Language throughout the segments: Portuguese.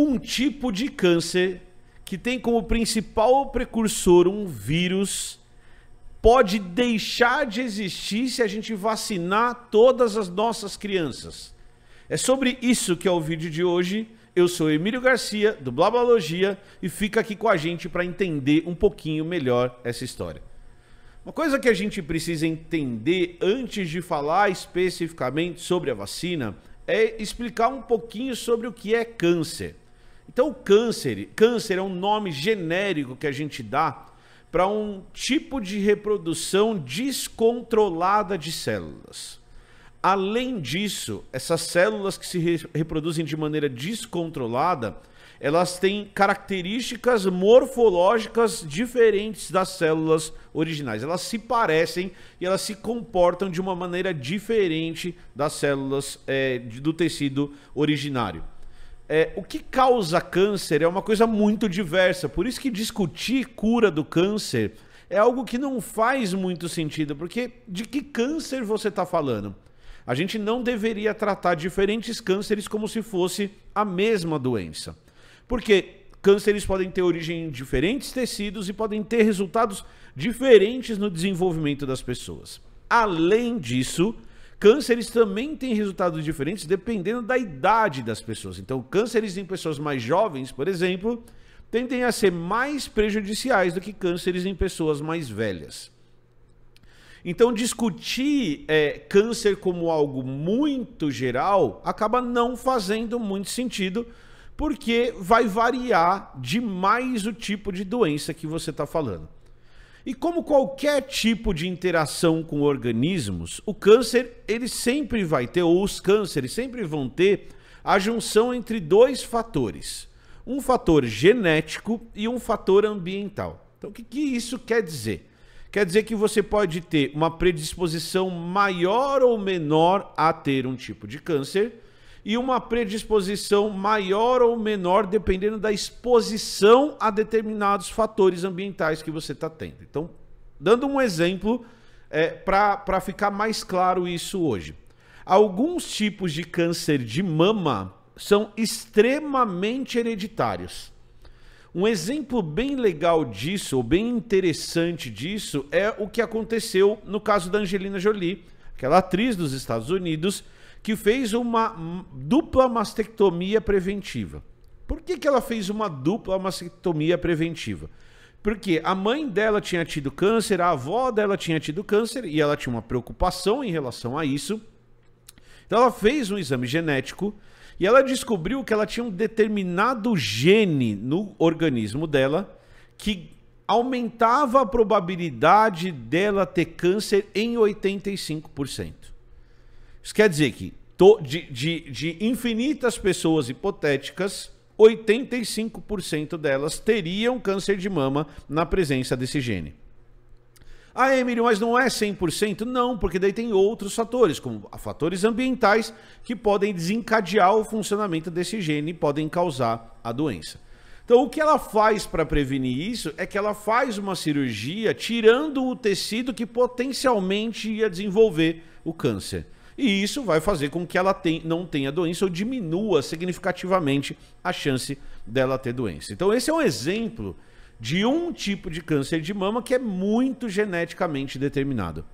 um tipo de câncer que tem como principal precursor um vírus pode deixar de existir se a gente vacinar todas as nossas crianças. É sobre isso que é o vídeo de hoje. Eu sou Emílio Garcia, do Blabalogia, e fica aqui com a gente para entender um pouquinho melhor essa história. Uma coisa que a gente precisa entender antes de falar especificamente sobre a vacina é explicar um pouquinho sobre o que é câncer. Então, o câncer, câncer é um nome genérico que a gente dá para um tipo de reprodução descontrolada de células. Além disso, essas células que se re reproduzem de maneira descontrolada, elas têm características morfológicas diferentes das células originais. Elas se parecem e elas se comportam de uma maneira diferente das células é, do tecido originário. É, o que causa câncer é uma coisa muito diversa. Por isso que discutir cura do câncer é algo que não faz muito sentido, porque de que câncer você está falando? A gente não deveria tratar diferentes cânceres como se fosse a mesma doença. Porque cânceres podem ter origem em diferentes tecidos e podem ter resultados diferentes no desenvolvimento das pessoas. Além disso, Cânceres também têm resultados diferentes dependendo da idade das pessoas. Então, cânceres em pessoas mais jovens, por exemplo, tendem a ser mais prejudiciais do que cânceres em pessoas mais velhas. Então, discutir é, câncer como algo muito geral acaba não fazendo muito sentido, porque vai variar demais o tipo de doença que você está falando. E como qualquer tipo de interação com organismos, o câncer ele sempre vai ter, ou os cânceres sempre vão ter, a junção entre dois fatores: um fator genético e um fator ambiental. Então, o que, que isso quer dizer? Quer dizer que você pode ter uma predisposição maior ou menor a ter um tipo de câncer e uma predisposição maior ou menor dependendo da exposição a determinados fatores ambientais que você está tendo. Então, dando um exemplo é, para ficar mais claro isso hoje. Alguns tipos de câncer de mama são extremamente hereditários. Um exemplo bem legal disso, ou bem interessante disso, é o que aconteceu no caso da Angelina Jolie, aquela atriz dos Estados Unidos que fez uma dupla mastectomia preventiva. Por que, que ela fez uma dupla mastectomia preventiva? Porque a mãe dela tinha tido câncer, a avó dela tinha tido câncer e ela tinha uma preocupação em relação a isso. Então ela fez um exame genético e ela descobriu que ela tinha um determinado gene no organismo dela que aumentava a probabilidade dela ter câncer em 85%. Isso quer dizer que de, de, de infinitas pessoas hipotéticas, 85% delas teriam câncer de mama na presença desse gene. Ah, Emílio, mas não é 100%? Não, porque daí tem outros fatores, como fatores ambientais, que podem desencadear o funcionamento desse gene e podem causar a doença. Então, o que ela faz para prevenir isso é que ela faz uma cirurgia tirando o tecido que potencialmente ia desenvolver o câncer. E isso vai fazer com que ela tem, não tenha doença ou diminua significativamente a chance dela ter doença. Então, esse é um exemplo de um tipo de câncer de mama que é muito geneticamente determinado.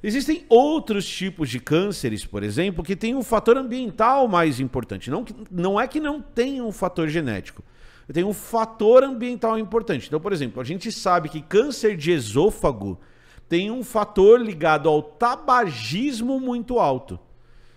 Existem outros tipos de cânceres, por exemplo, que têm um fator ambiental mais importante. Não, não é que não tenha um fator genético, tem um fator ambiental importante. Então, por exemplo, a gente sabe que câncer de esôfago tem um fator ligado ao tabagismo muito alto.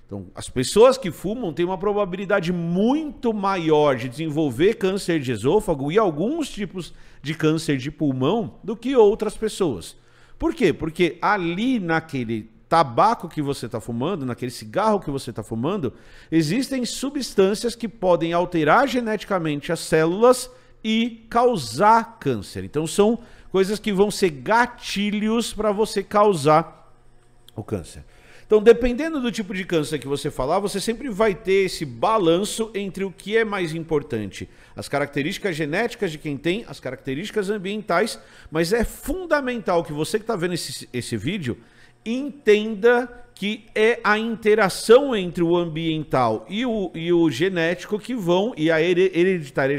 Então, as pessoas que fumam têm uma probabilidade muito maior de desenvolver câncer de esôfago e alguns tipos de câncer de pulmão do que outras pessoas. Por quê? Porque ali naquele tabaco que você está fumando, naquele cigarro que você está fumando, existem substâncias que podem alterar geneticamente as células e causar câncer. Então, são coisas que vão ser gatilhos para você causar o câncer. Então, dependendo do tipo de câncer que você falar, você sempre vai ter esse balanço entre o que é mais importante, as características genéticas de quem tem, as características ambientais, mas é fundamental que você que está vendo esse, esse vídeo entenda que é a interação entre o ambiental e o, e o genético que vão, e a hereditária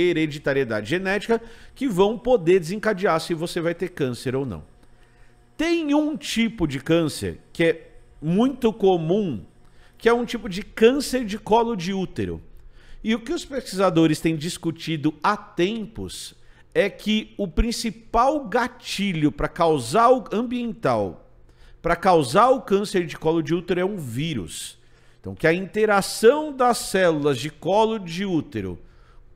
hereditariedade genética que vão poder desencadear se você vai ter câncer ou não. Tem um tipo de câncer que é muito comum, que é um tipo de câncer de colo de útero. E o que os pesquisadores têm discutido há tempos é que o principal gatilho para causar o ambiental, para causar o câncer de colo de útero é um vírus. Então, que a interação das células de colo de útero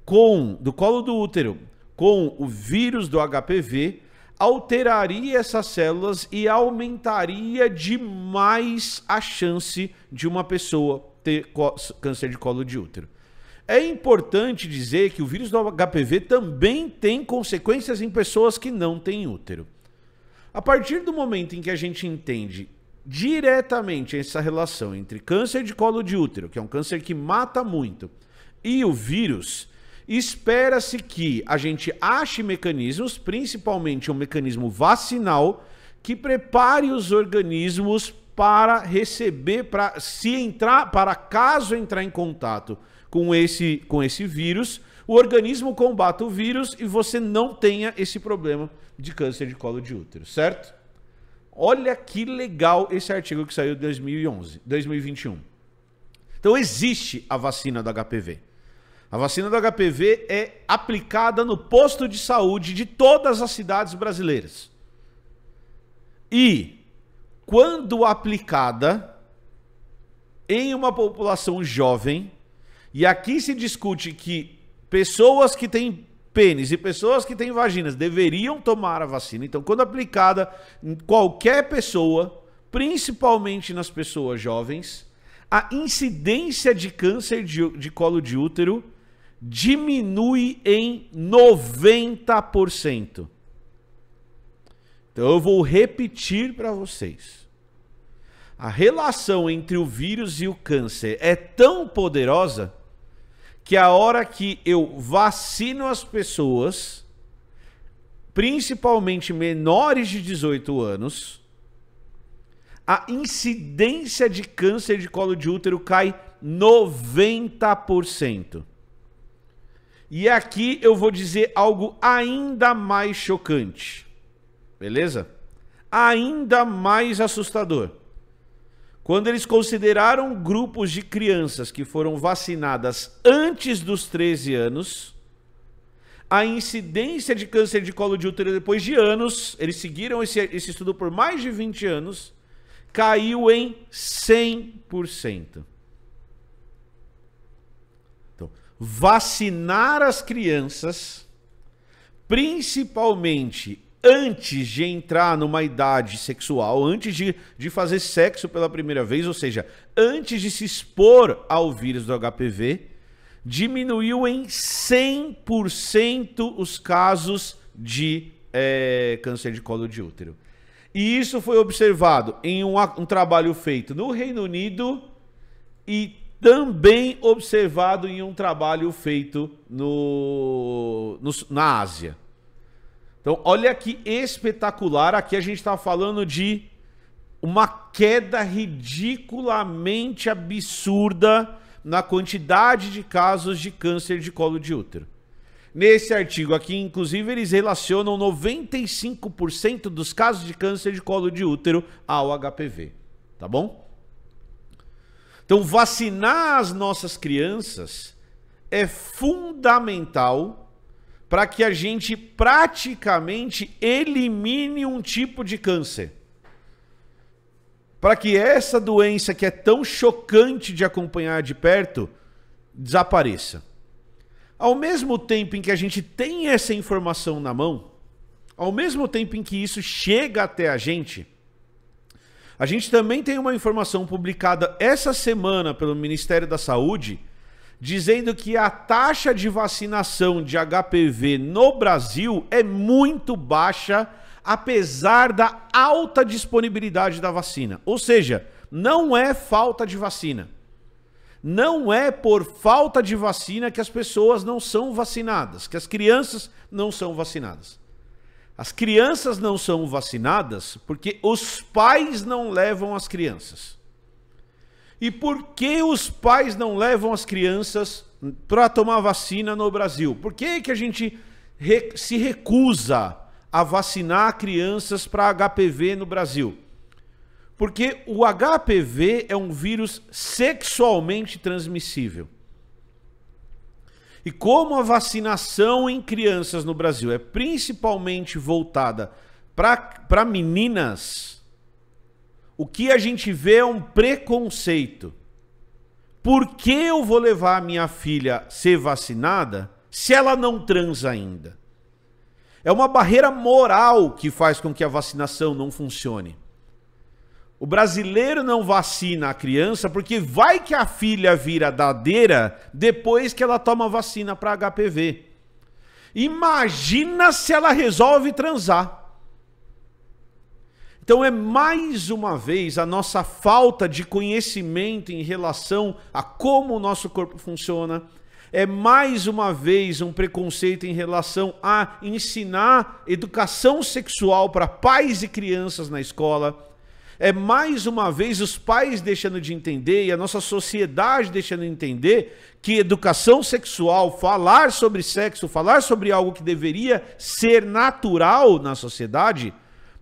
com do colo do útero com o vírus do HPV alteraria essas células e aumentaria demais a chance de uma pessoa ter câncer de colo de útero. É importante dizer que o vírus do HPV também tem consequências em pessoas que não têm útero. A partir do momento em que a gente entende diretamente essa relação entre câncer de colo de útero, que é um câncer que mata muito, e o vírus, espera-se que a gente ache mecanismos, principalmente um mecanismo vacinal, que prepare os organismos para receber, para se entrar, para caso entrar em contato com esse, com esse vírus, o organismo combata o vírus e você não tenha esse problema de câncer de colo de útero, certo? Olha que legal esse artigo que saiu em 2011, 2021. Então existe a vacina do HPV. A vacina do HPV é aplicada no posto de saúde de todas as cidades brasileiras. E, quando aplicada em uma população jovem, e aqui se discute que pessoas que têm pênis e pessoas que têm vaginas deveriam tomar a vacina. Então, quando aplicada em qualquer pessoa, principalmente nas pessoas jovens, a incidência de câncer de, de colo de útero diminui em 90%. Então eu vou repetir para vocês. A relação entre o vírus e o câncer é tão poderosa que a hora que eu vacino as pessoas, principalmente menores de 18 anos, a incidência de câncer de colo de útero cai 90%. E aqui eu vou dizer algo ainda mais chocante. Beleza? Ainda mais assustador. Quando eles consideraram grupos de crianças que foram vacinadas antes dos 13 anos, a incidência de câncer de colo de útero depois de anos, eles seguiram esse, esse estudo por mais de 20 anos, caiu em 100% vacinar as crianças, principalmente antes de entrar numa idade sexual, antes de, de fazer sexo pela primeira vez, ou seja, antes de se expor ao vírus do HPV, diminuiu em 100% os casos de é, câncer de colo de útero. E isso foi observado em um, um trabalho feito no Reino Unido e também observado em um trabalho feito no, no na Ásia. Então, olha que espetacular. Aqui a gente está falando de uma queda ridiculamente absurda na quantidade de casos de câncer de colo de útero. Nesse artigo aqui, inclusive, eles relacionam 95% dos casos de câncer de colo de útero ao HPV, tá bom? Então, vacinar as nossas crianças é fundamental para que a gente praticamente elimine um tipo de câncer. Para que essa doença que é tão chocante de acompanhar de perto desapareça. Ao mesmo tempo em que a gente tem essa informação na mão, ao mesmo tempo em que isso chega até a gente, a gente também tem uma informação publicada essa semana pelo Ministério da Saúde dizendo que a taxa de vacinação de HPV no Brasil é muito baixa, apesar da alta disponibilidade da vacina. Ou seja, não é falta de vacina. Não é por falta de vacina que as pessoas não são vacinadas, que as crianças não são vacinadas. As crianças não são vacinadas porque os pais não levam as crianças. E por que os pais não levam as crianças para tomar vacina no Brasil? Por que, que a gente re se recusa a vacinar crianças para HPV no Brasil? Porque o HPV é um vírus sexualmente transmissível. E como a vacinação em crianças no Brasil é principalmente voltada para meninas, o que a gente vê é um preconceito. Por que eu vou levar a minha filha ser vacinada se ela não transa ainda? É uma barreira moral que faz com que a vacinação não funcione. O brasileiro não vacina a criança porque vai que a filha vira dadeira depois que ela toma vacina para HPV. Imagina se ela resolve transar. Então é mais uma vez a nossa falta de conhecimento em relação a como o nosso corpo funciona. É mais uma vez um preconceito em relação a ensinar educação sexual para pais e crianças na escola é mais uma vez os pais deixando de entender e a nossa sociedade deixando de entender que educação sexual, falar sobre sexo, falar sobre algo que deveria ser natural na sociedade,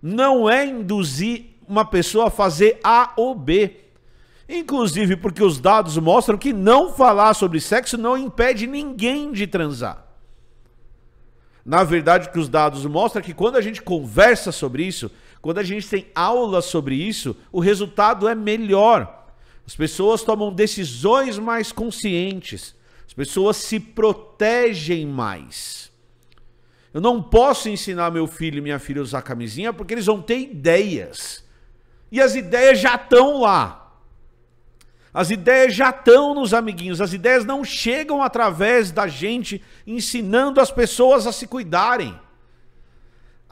não é induzir uma pessoa a fazer A ou B. Inclusive porque os dados mostram que não falar sobre sexo não impede ninguém de transar. Na verdade, o que os dados mostram é que quando a gente conversa sobre isso, quando a gente tem aula sobre isso, o resultado é melhor. As pessoas tomam decisões mais conscientes. As pessoas se protegem mais. Eu não posso ensinar meu filho e minha filha a usar camisinha porque eles vão ter ideias. E as ideias já estão lá. As ideias já estão nos amiguinhos. As ideias não chegam através da gente ensinando as pessoas a se cuidarem.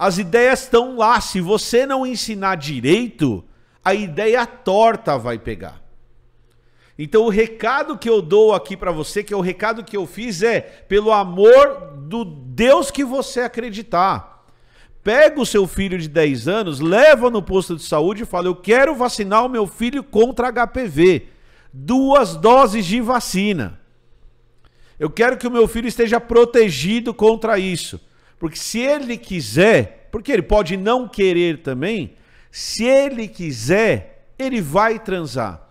As ideias estão lá. Se você não ensinar direito, a ideia torta vai pegar. Então, o recado que eu dou aqui para você, que é o recado que eu fiz, é pelo amor do Deus que você acreditar. Pega o seu filho de 10 anos, leva no posto de saúde e fala: Eu quero vacinar o meu filho contra HPV. Duas doses de vacina. Eu quero que o meu filho esteja protegido contra isso. Porque se ele quiser, porque ele pode não querer também, se ele quiser, ele vai transar.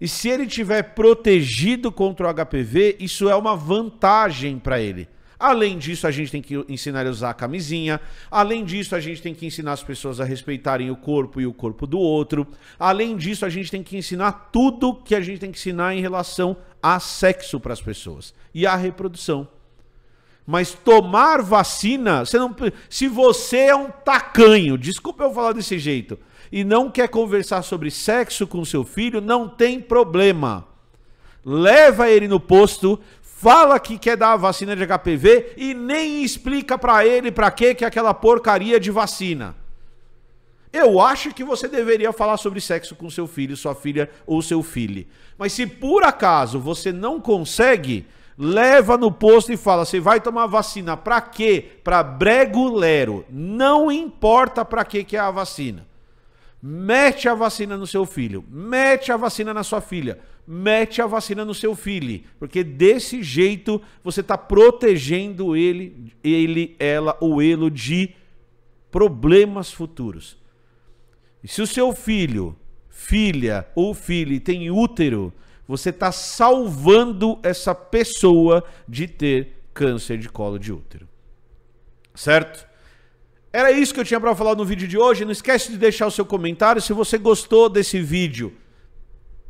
E se ele tiver protegido contra o HPV, isso é uma vantagem para ele. Além disso, a gente tem que ensinar ele a usar a camisinha. Além disso, a gente tem que ensinar as pessoas a respeitarem o corpo e o corpo do outro. Além disso, a gente tem que ensinar tudo que a gente tem que ensinar em relação a sexo para as pessoas e a reprodução. Mas tomar vacina, você não, se você é um tacanho, desculpa eu falar desse jeito, e não quer conversar sobre sexo com seu filho, não tem problema. Leva ele no posto, fala que quer dar a vacina de HPV e nem explica para ele para que que é aquela porcaria de vacina. Eu acho que você deveria falar sobre sexo com seu filho, sua filha ou seu filho. Mas se por acaso você não consegue, leva no posto e fala: você vai tomar vacina para quê? Para bregulero. Não importa para que que é a vacina. Mete a vacina no seu filho, mete a vacina na sua filha, mete a vacina no seu filho, porque desse jeito você está protegendo ele, ele, ela ou ele de problemas futuros. E se o seu filho, filha ou filho tem útero, você está salvando essa pessoa de ter câncer de colo de útero. Certo? Era isso que eu tinha para falar no vídeo de hoje. Não esquece de deixar o seu comentário se você gostou desse vídeo.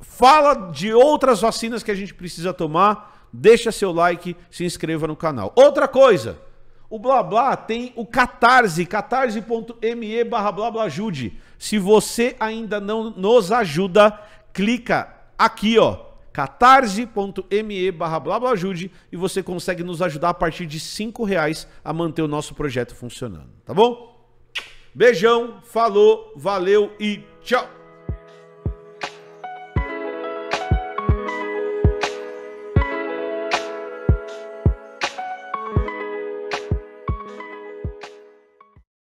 Fala de outras vacinas que a gente precisa tomar. Deixa seu like, se inscreva no canal. Outra coisa, o blá blá tem o Catarse, catarse.me barra Se você ainda não nos ajuda, clica aqui, ó, catarse.me barra blablajude e você consegue nos ajudar a partir de cinco reais a manter o nosso projeto funcionando, tá bom? Beijão, falou, valeu e tchau!